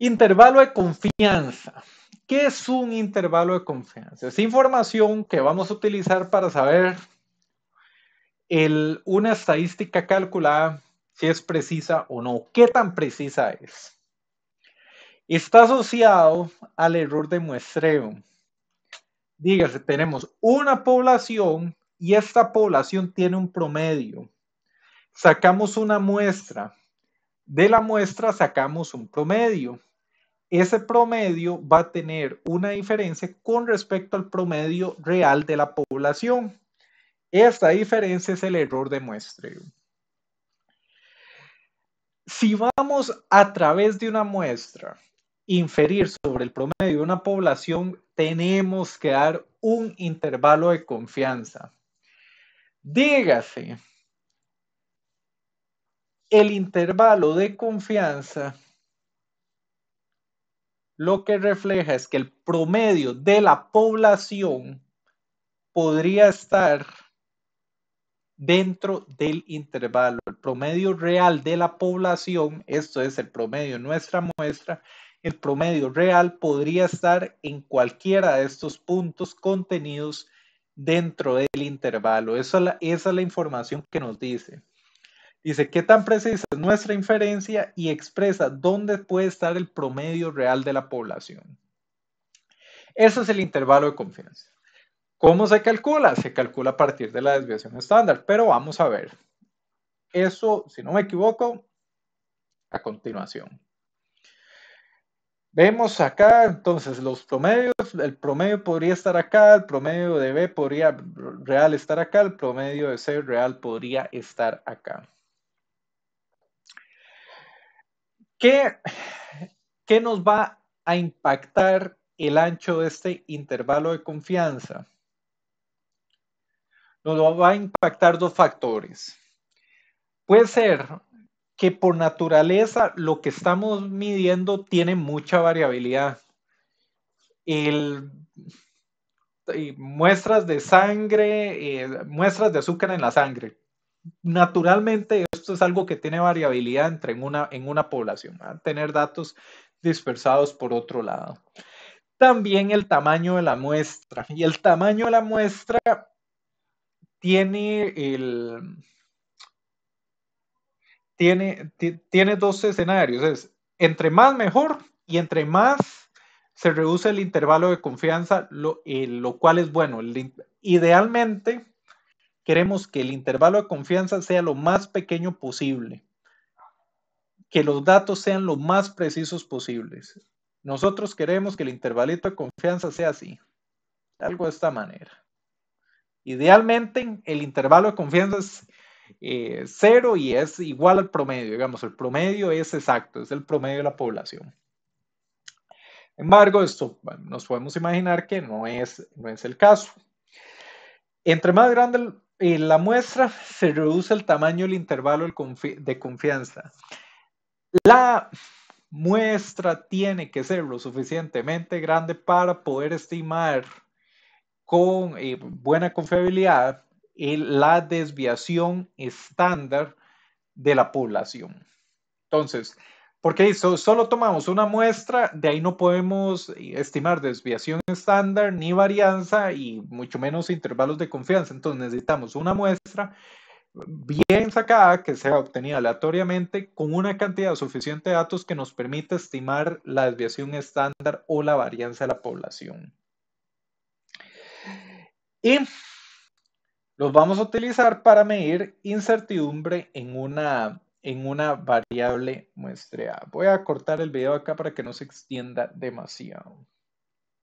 Intervalo de confianza. ¿Qué es un intervalo de confianza? Es información que vamos a utilizar para saber una estadística calculada, si es precisa o no. ¿Qué tan precisa es? Está asociado al error de muestreo. Dígase, tenemos una población y esta población tiene un promedio. Sacamos una muestra. De la muestra sacamos un promedio ese promedio va a tener una diferencia con respecto al promedio real de la población. Esta diferencia es el error de muestreo. Si vamos a través de una muestra, inferir sobre el promedio de una población, tenemos que dar un intervalo de confianza. Dígase, el intervalo de confianza lo que refleja es que el promedio de la población podría estar dentro del intervalo. El promedio real de la población, esto es el promedio de nuestra muestra, el promedio real podría estar en cualquiera de estos puntos contenidos dentro del intervalo. Esa es la, esa es la información que nos dice. Dice, ¿qué tan precisa es nuestra inferencia y expresa dónde puede estar el promedio real de la población? Ese es el intervalo de confianza. ¿Cómo se calcula? Se calcula a partir de la desviación estándar, pero vamos a ver. Eso, si no me equivoco, a continuación. Vemos acá, entonces, los promedios, el promedio podría estar acá, el promedio de B podría real estar acá, el promedio de C real podría estar acá. ¿Qué, ¿Qué nos va a impactar el ancho de este intervalo de confianza? Nos va a impactar dos factores. Puede ser que por naturaleza lo que estamos midiendo tiene mucha variabilidad. El, muestras de sangre, eh, muestras de azúcar en la sangre. Naturalmente es algo que tiene variabilidad entre en una, en una población, tener datos dispersados por otro lado. También el tamaño de la muestra. Y el tamaño de la muestra tiene Tiene, tiene dos escenarios, es entre más mejor y entre más se reduce el intervalo de confianza, lo, eh, cual es bueno. idealmente, Queremos que el intervalo de confianza sea lo más pequeño posible, que los datos sean lo más precisos posibles. Nosotros queremos que el intervalito de confianza sea así, algo de esta manera. Idealmente, el intervalo de confianza es eh, cero y es igual al promedio, digamos, el promedio es exacto, es el promedio de la población. Sin embargo, esto nos podemos imaginar que no es, no es el caso. Entre más grande en la muestra se reduce el tamaño, del intervalo de confianza. La muestra tiene que ser lo suficientemente grande para poder estimar con eh, buena confiabilidad eh, la desviación estándar de la población. Entonces, porque solo tomamos una muestra, de ahí no podemos eh, estimar desviación estándar ni varianza y mucho menos intervalos de confianza. Entonces necesitamos una muestra bien sacada, que sea obtenida aleatoriamente, con una cantidad suficiente de datos que nos permita estimar la desviación estándar o la varianza de la población. Y los vamos a utilizar para medir incertidumbre en una en una variable muestreada. Voy a cortar el video acá para que no se extienda demasiado.